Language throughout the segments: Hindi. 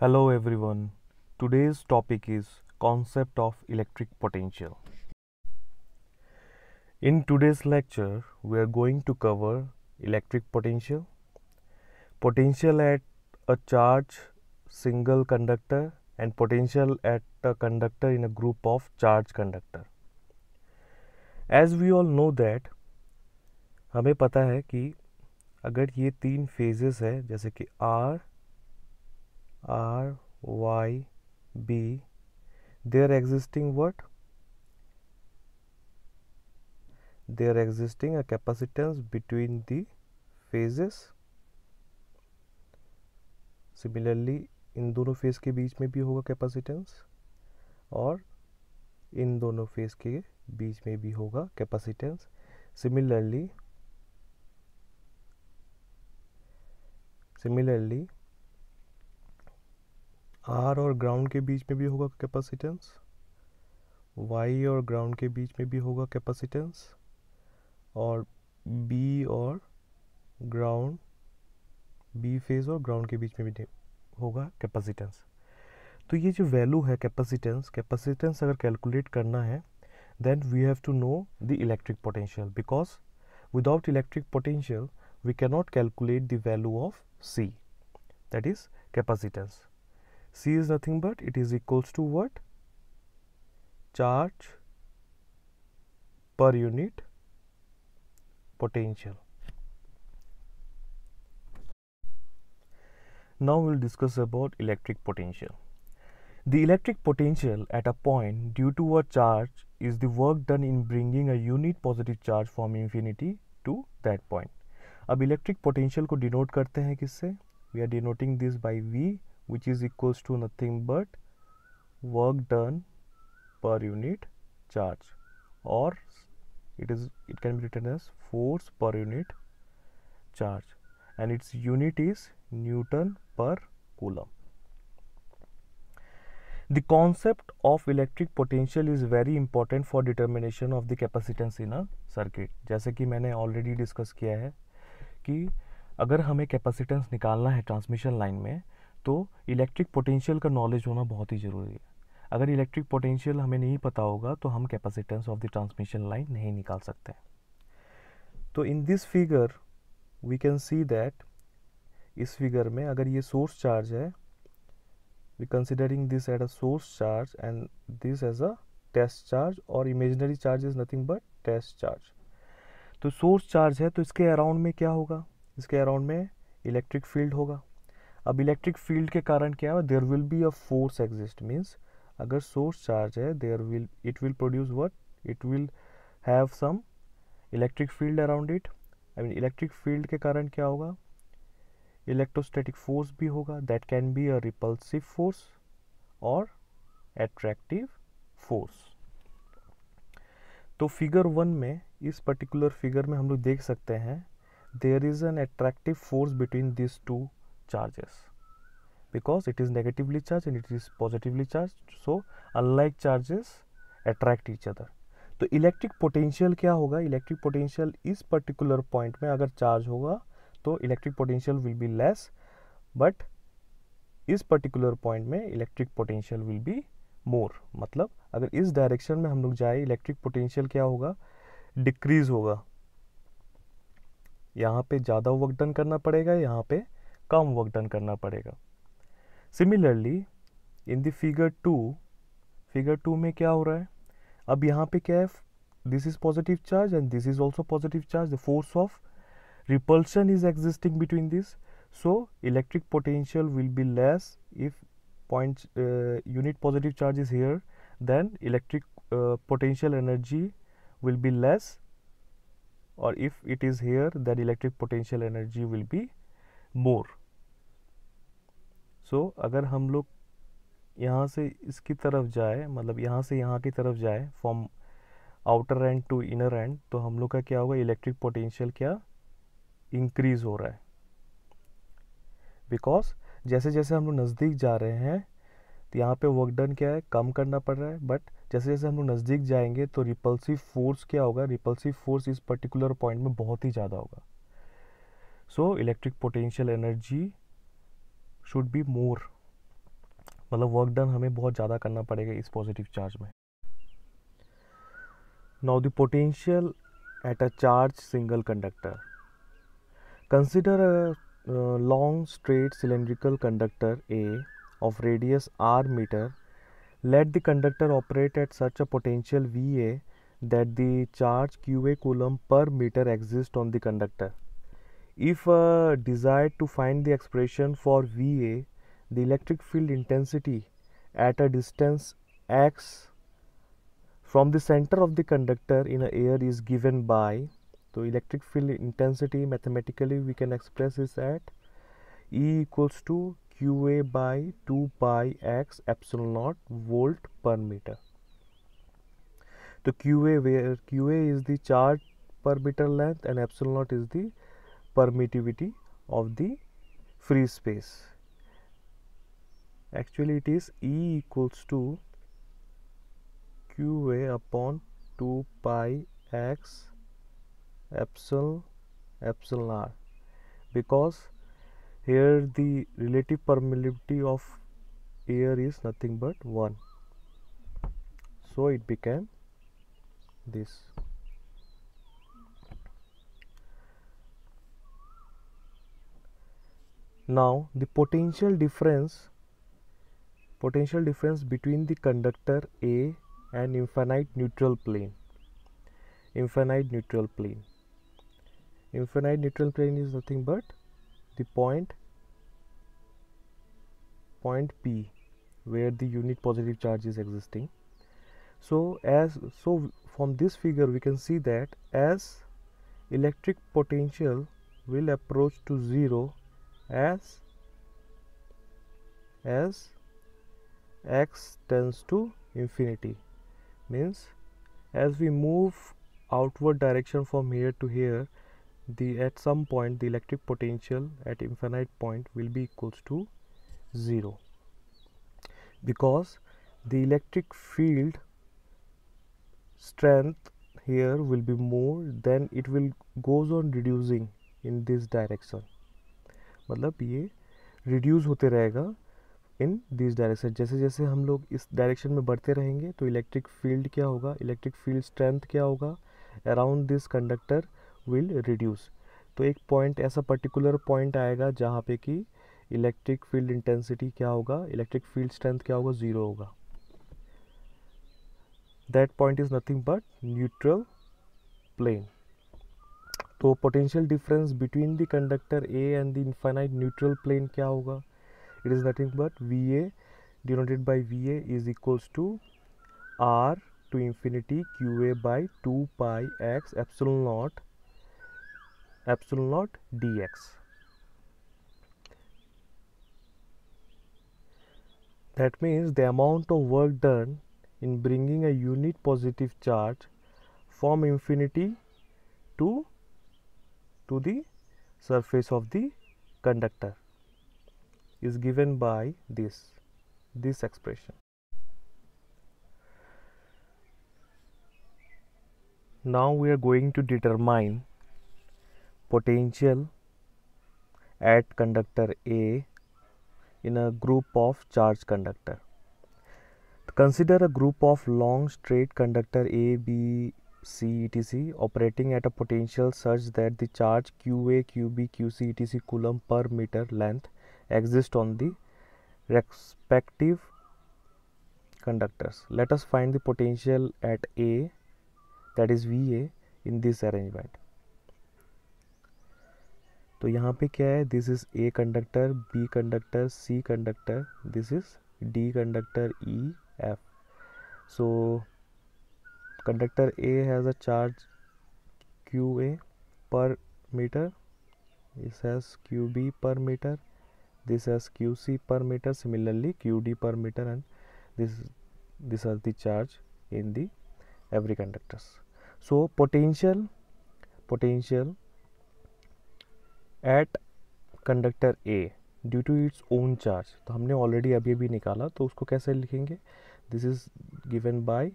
Hello everyone. Today's topic is concept of electric potential. In today's lecture, we are going to cover electric potential, potential at a charge single conductor and potential at a conductor in a group of charge conductor. As we all know that हमें पता है कि अगर ये तीन फेजेस है जैसे कि R R Y B their existing what their existing a capacitance between the phases similarly इन दोनों फेज़ के बीच में भी होगा कैपेसिटेंस और इन दोनों फेज़ के बीच में भी होगा कैपेसिटेंस सिमिलरली सिमिलरली आर और ग्राउंड के बीच में भी होगा कैपेसिटेंस वाई और ग्राउंड के बीच में भी होगा कैपेसिटेंस और बी और ग्राउंड बी फेज और ग्राउंड के बीच में भी होगा कैपेसिटेंस तो ये जो वैल्यू है कैपेसिटेंस कैपेसिटेंस अगर कैलकुलेट करना है then we have to know the electric potential because without electric potential we cannot calculate the value of C that is capacitance C is nothing but it is equals to what? Charge per unit potential. Now we will discuss about electric potential. The electric potential at a point due to a charge is the work done in bringing a unit positive charge from infinity to that point. Ab electric potential को denote करते हैं किससे We are denoting this by V. which is equals to nothing but work done per unit charge or it is it can be written as force per unit charge and its unit is newton per coulomb the concept of electric potential is very important for determination of the capacitance in a circuit jaise ki maine already discuss kiya hai ki agar hame capacitance nikalna hai transmission line mein तो इलेक्ट्रिक पोटेंशियल का नॉलेज होना बहुत ही ज़रूरी है अगर इलेक्ट्रिक पोटेंशियल हमें नहीं पता होगा तो हम capacitance of the transmission line नहीं निकाल सकते तो in this figure we can see that इस फिगर में अगर ये सोर्स चार्ज है we considering this at a source charge and this as a test charge और imaginary charge is nothing but test charge तो सोर्स चार्ज है तो इसके अराउंड में क्या होगा इसके अराउंड में इलेक्ट्रिक फील्ड होगा अब इलेक्ट्रिक फील्ड के कारण क्या है there will be a force exist means अगर सोर्स चार्ज है there will it will produce what it will have some electric field around it I mean electric field के कारण क्या होगा इलेक्ट्रोस्टैटिक फोर्स भी होगा that can be a repulsive force और एट्रैक्टिव फोर्स तो फिगर वन में इस पर्टिकुलर फिगर में हम लोग देख सकते हैं there is an attractive force between this two charges because it is negatively charged and it is positively charged so unlike charges attract each other तो इलेक्ट्रिक पोटेंशियल क्या होगा इलेक्ट्रिक पोटेंशियल इस पर्टिकुलर पॉइंट में अगर चार्ज होगा तो electric potential will be less but इस पर्टिकुलर पॉइंट में electric potential will be more मतलब अगर इस डायरेक्शन में हम लोग जाए इलेक्ट्रिक पोटेंशियल क्या होगा डिक्रीज होगा यहाँ पे ज़्यादा वर्क डन करना पड़ेगा यहाँ पे कम वर्क डन करना पड़ेगा similarly in the figure two figure two में क्या हो रहा है अब यहाँ पे क्या है this is positive charge and this is also positive charge the force of repulsion is existing between this so electric potential will be less if point unit positive charge is here then electric potential energy will be less और if it is here then electric potential energy will be more so so, अगर हम लोग यहाँ से इसकी तरफ जाए मतलब यहाँ से यहाँ की तरफ जाए from outer end to inner end तो हम लोग का क्या होगा इलेक्ट्रिक पोटेंशियल क्या इंक्रीज हो रहा है बिकॉज जैसे जैसे हम लोग नज़दीक जा रहे हैं तो यहाँ पे वर्क डन क्या है कम करना पड़ रहा है बट जैसे जैसे हम लोग नज़दीक जाएंगे तो रिपल्सिव फोर्स क्या होगा रिपल्सिव फोर्स इस पर्टिकुलर पॉइंट में बहुत ही ज़्यादा होगा so electric potential energy should be more मतलब वर्क डन हमें बहुत ज़्यादा करना पड़ेगा इस पॉजिटिव चार्ज में now the potential at a charge single conductor consider a long straight cylindrical conductor A of radius R metre let the conductor operate at such a potential V A that the charge Q A coulomb per metre exist on the conductor If uh, desired to find the expression for VA, the electric field intensity at a distance x from the center of the conductor in air is given by so electric field intensity mathematically we can express is at E equals to QA by 2 pi x epsilon naught volt per meter. So QA where QA is the charge per meter length and epsilon naught is the permittivity of the free space actually it is E equals to qa upon 2 pi x epsilon epsilon r because here the relative permeability of air is nothing but 1 so it became this now the potential difference potential difference between the conductor A and infinite neutral plane infinite neutral plane infinite neutral plane is nothing but the point point P where the unit positive charge is existing so as so from this figure we can see that as electric potential will approach to zero as as x tends to infinity means as we move outward direction from here to here the at some point the electric potential at infinite point will be equals to 0 because the electric field strength here will be more then it will goes on reducing in this direction मतलब ये रिड्यूस होते रहेगा इन दिस डायरेक्शन जैसे जैसे हम लोग इस डायरेक्शन में बढ़ते रहेंगे तो इलेक्ट्रिक फील्ड क्या होगा इलेक्ट्रिक फील्ड स्ट्रेंथ क्या होगा around this conductor will reduce तो एक पॉइंट ऐसा पर्टिकुलर पॉइंट आएगा जहाँ पे कि इलेक्ट्रिक फील्ड इंटेंसिटी क्या होगा इलेक्ट्रिक फील्ड स्ट्रेंथ क्या होगा ज़ीरो होगा that point is nothing but neutral plane तो potential difference between the conductor A and the infinite neutral plane क्या होगा it is nothing but V A denoted by V A is equals to R to infinity Q A by two pi x epsilon naught epsilon naught d x that means the amount of work done in bringing a unit positive charge from infinity to to the surface of the conductor is given by this this expression now we are going to determine potential at conductor A in a group of charged conductor. Consider a group of long straight conductor A, B, CETC operating at a potential such that the charge QA, QB, QC, etc. coulomb per meter length exist on the respective conductors. Let us find the potential at A that is VA in this arrangement. तो यहाँ पे क्या है this is A conductor B conductor C conductor this is D conductor E F so conductor A has a charge Q A per metre this has Q B per metre this has Q C per metre similarly Q D per metre and this this are the charge in the every conductors so potential potential at conductor A due to its own charge तो हमने ऑलरेडी अभी अभी निकाला तो उसको कैसे लिखेंगे this is given by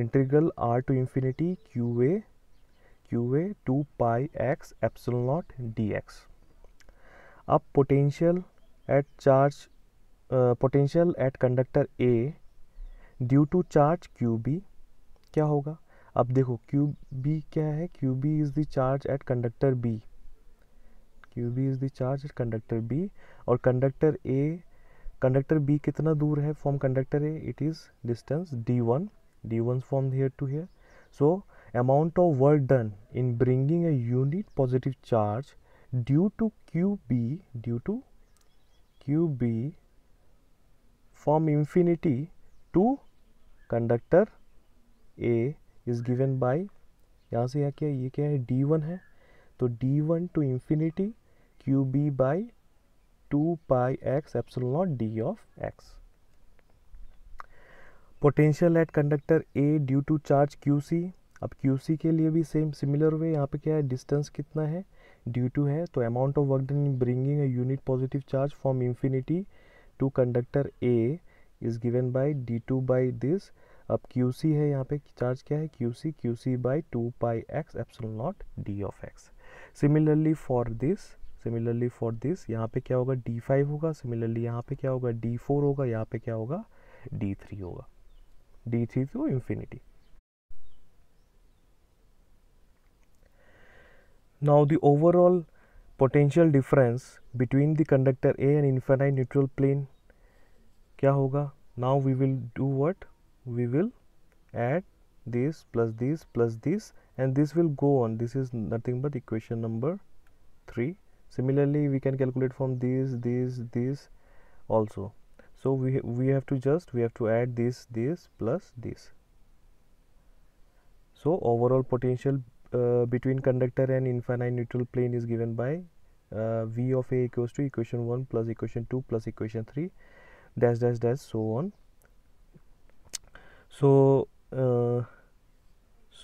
integral R to infinity Q A Q A two pi x epsilon naught d x अब potential at charge potential at conductor A due to charge Q B क्या होगा अब देखो क्यू बी क्या है Q B is the charge at conductor B Q B is the charge at conductor B और कंडक्टर ए कंडक्टर बी कितना दूर है from conductor A it is distance d one d1 from here to here so amount of work done in bringing a unit positive charge due to qb due to qb from infinity to conductor a is given by यहाँ से यहाँ क्या ये क्या है d1 है तो d1 to infinity qb by 2 pi x epsilon naught d of x potential at conductor A due to charge Q C अब क्यू सी के लिए भी सेम सिमिलर वे यहाँ पे क्या है डिस्टेंस कितना है ड्यू टू है तो amount of work done in bringing a unit positive charge from infinity to conductor A is given by d two by this अब क्यू सी है यहाँ पे चार्ज क्या है Q C Q C by two pi x epsilon naught d of x similarly for this similarly for this यहाँ पे क्या होगा डी फाइव होगा सिमिलरली यहाँ पे क्या होगा डी फोर होगा यहाँ पे क्या होगा डी थ्री होगा d3 to infinity. Now the overall potential difference between the conductor A and infinite neutral plane क्या होगा now we will do what we will add this plus this plus this and this will go on this is nothing but equation number 3 similarly we can calculate from this this this also so we we have to just we have to add this this plus this so overall potential uh, between conductor and infinite neutral plane is given by uh, v of a equals to equation 1 plus equation 2 plus equation 3 dash dash dash so on so uh,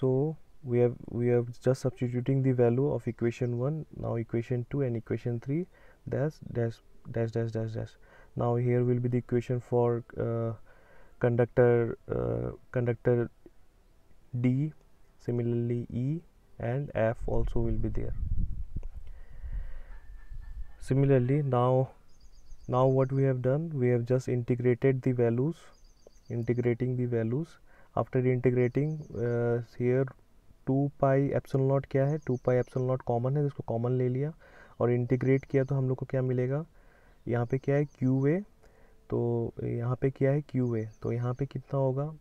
so we have we have just substituting the value of equation 1 now equation 2 and equation 3 dash dash dash dash dash dash now here will be the equation for uh, conductor uh, conductor D similarly E and F also will be there similarly now now what we have done we have just integrated the values integrating the values after integrating uh, here 2 pi epsilon naught kya hai 2 pi epsilon naught common hai isko common le liya aur integrate kiya to hum log ko kya milega यहाँ पे क्या है क्यू ए तो यहाँ पे क्या है क्यू ए तो यहाँ पे कितना होगा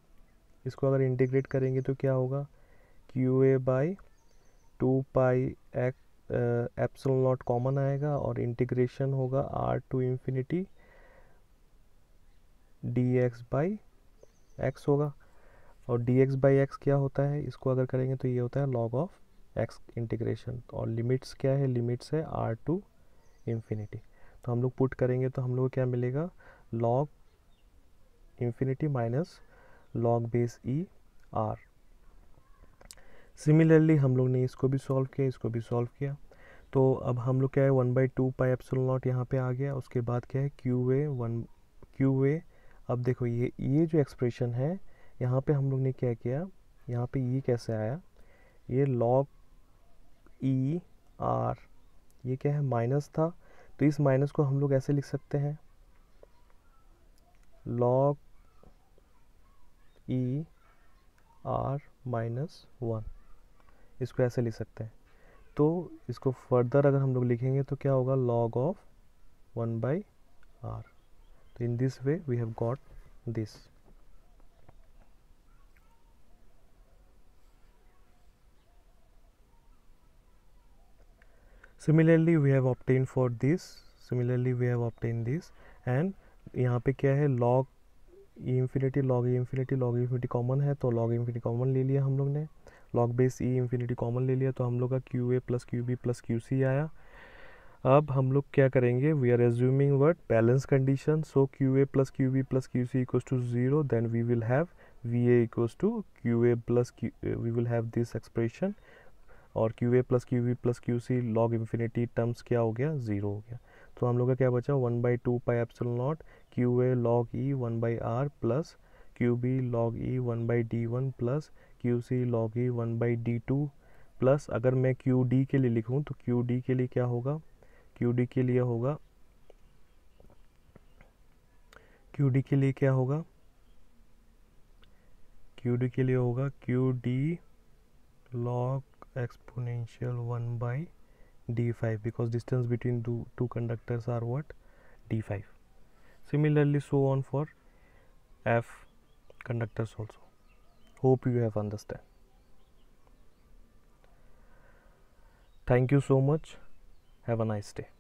इसको अगर इंटीग्रेट करेंगे तो क्या होगा Q A by two pi x epsilon naught common आएगा और इंटीग्रेशन होगा R to infinity d x by x होगा और डी एक्स बाई एक्स क्या होता है इसको अगर करेंगे तो ये होता है लॉग ऑफ एक्स इंटीग्रेशन और लिमिट्स क्या है लिमिट्स है आर टू इन्फिनिटी तो हम लोग पुट करेंगे तो हम लोग क्या मिलेगा log infinity minus log base e R similarly हम लोग ने इसको भी सॉल्व किया इसको भी सॉल्व किया तो अब हम लोग क्या है one by two pi epsilon naught यहाँ पर आ गया उसके बाद क्या है Q A one Q A अब देखो ये ये जो एक्सप्रेशन है यहाँ पे हम लोग ने क्या किया यहाँ पे ये e कैसे आया ये लॉग ई आर ये क्या है माइनस था तो इस माइनस को हम लोग ऐसे लिख सकते हैं log e R minus one इसको ऐसे लिख सकते हैं तो इसको फर्दर अगर हम लोग लिखेंगे तो क्या होगा log of one by R तो in this way we have got this similarly we have obtain for this similarly we have obtain this and यहाँ पे क्या है log e infinity log e infinity log infinity common है तो लॉग इन्फिनिटी कॉमन ले लिया हम लोग ने log base e infinity common ले लिया तो हम लोग का Q A plus Q B plus Q C आया अब हम लोग क्या करेंगे we are assuming word balance condition so Q A plus Q B plus Q C equals to zero then we will have V A two Q A plus we will have this expression और Q A plus Q V plus Q C log infinity terms क्या हो गया ज़ीरो हो गया तो हम लोग का क्या बचा one by two pi epsilon naught Q A log e one by R plus Q B log e one by d one plus Q C log e one by d two plus अगर मैं क्यू डी के लिए लिखूँ तो क्यू डी के लिए क्या होगा क्यू डी के लिए होगा क्यू डी के लिए क्या होगा क्यू डी के लिए होगा Q D log exponential 1 by d5 because distance between two, two conductors are what d5 similarly so on for f conductors also hope you have understand thank you so much have a nice day